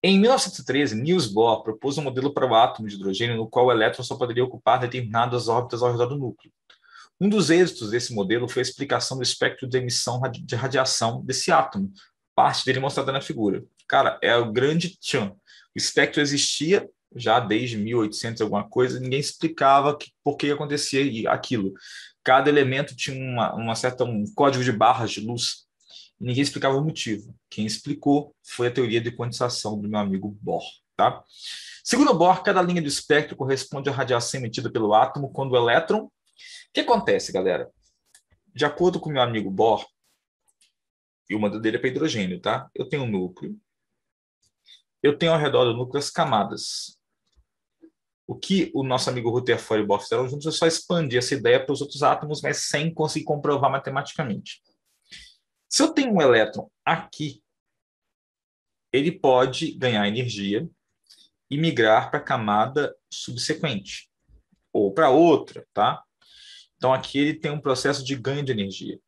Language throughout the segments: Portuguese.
Em 1913, Niels Bohr propôs um modelo para o átomo de hidrogênio no qual o elétron só poderia ocupar determinadas órbitas ao redor do núcleo. Um dos êxitos desse modelo foi a explicação do espectro de emissão de radiação desse átomo, parte dele mostrada na figura. Cara, é o grande tchan. O espectro existia já desde 1800 alguma coisa, ninguém explicava que, por que acontecia aquilo. Cada elemento tinha uma, uma certa um código de barras de luz ninguém explicava o motivo. Quem explicou foi a teoria de condensação do meu amigo Bohr. Tá? Segundo Bohr, cada linha do espectro corresponde à radiação emitida pelo átomo quando o elétron. O que acontece, galera? De acordo com meu amigo Bohr, e o mando dele é para hidrogênio, tá? Eu tenho um núcleo. Eu tenho ao redor do núcleo as camadas. O que o nosso amigo Rutherford e Bohr fizeram juntos é só expandir essa ideia para os outros átomos, mas sem conseguir comprovar matematicamente. Se eu tenho um elétron aqui, ele pode ganhar energia e migrar para a camada subsequente ou para outra, tá? Então aqui ele tem um processo de ganho de energia.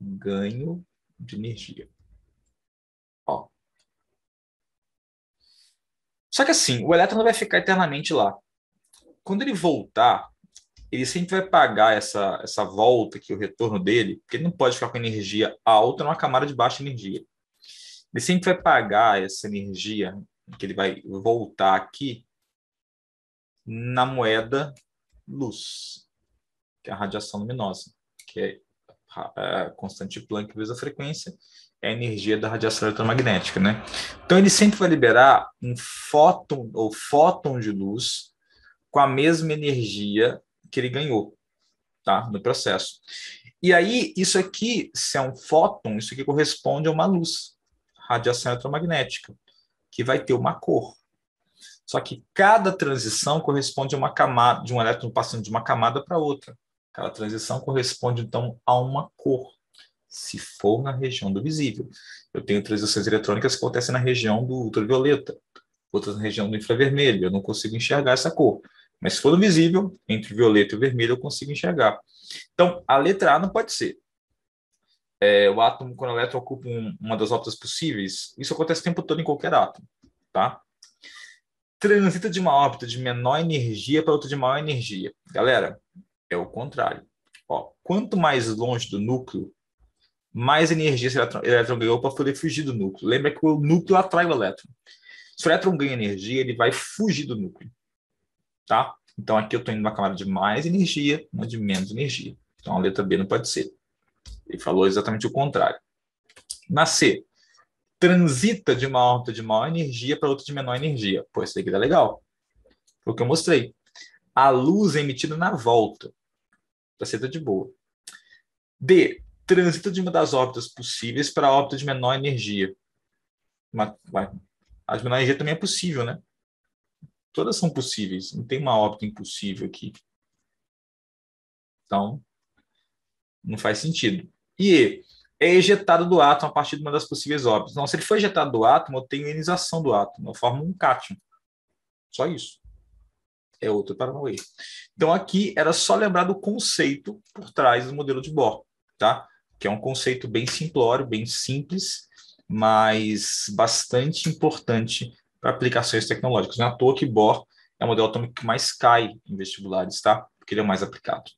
Ganho de energia. Ó. Só que assim, o elétron não vai ficar eternamente lá. Quando ele voltar, ele sempre vai pagar essa, essa volta que o retorno dele, porque ele não pode ficar com energia alta numa camada de baixa energia. Ele sempre vai pagar essa energia que ele vai voltar aqui na moeda luz, que é a radiação luminosa, que é a constante Planck vezes a frequência, é a energia da radiação eletromagnética, né? Então ele sempre vai liberar um fóton ou fóton de luz com a mesma energia que ele ganhou, tá? No processo. E aí, isso aqui, se é um fóton, isso aqui corresponde a uma luz, radiação eletromagnética, que vai ter uma cor. Só que cada transição corresponde a uma camada, de um elétron passando de uma camada para outra. Cada transição corresponde, então, a uma cor, se for na região do visível. Eu tenho transições eletrônicas que acontecem na região do ultravioleta, outras na região do infravermelho, eu não consigo enxergar essa cor. Mas se for no visível, entre violeta e vermelho, eu consigo enxergar. Então, a letra A não pode ser. É, o átomo com o elétron ocupa um, uma das órbitas possíveis. Isso acontece o tempo todo em qualquer átomo, tá? Transita de uma órbita de menor energia para outra de maior energia. Galera, é o contrário. Ó, quanto mais longe do núcleo, mais energia esse elétron, elétron ganhou para poder fugir do núcleo. Lembra que o núcleo atrai o elétron. Se o elétron ganha energia, ele vai fugir do núcleo tá? Então, aqui eu estou indo na camada de mais energia, uma né, de menos energia. Então, a letra B não pode ser. Ele falou exatamente o contrário. Na C, transita de uma órbita de maior energia para outra de menor energia. Pô, isso daqui tá legal. Foi o que eu mostrei. A luz é emitida na volta. está certa de boa. D, transita de uma das órbitas possíveis para a órbita de menor energia. Mas, mas, a de menor energia também é possível, né? Todas são possíveis, não tem uma óbito impossível aqui. Então, não faz sentido. E é ejetado do átomo a partir de uma das possíveis óbitas. Não, se ele foi ejetado do átomo, eu tenho ionização do átomo, eu formo um cátion. Só isso. É outro paranauê. Então, aqui era só lembrar do conceito por trás do modelo de Bohr, tá? Que é um conceito bem simplório, bem simples, mas bastante importante para aplicações tecnológicas. Não é à toa que BOR é o modelo atômico que mais cai em vestibulares, tá? Porque ele é o mais aplicado.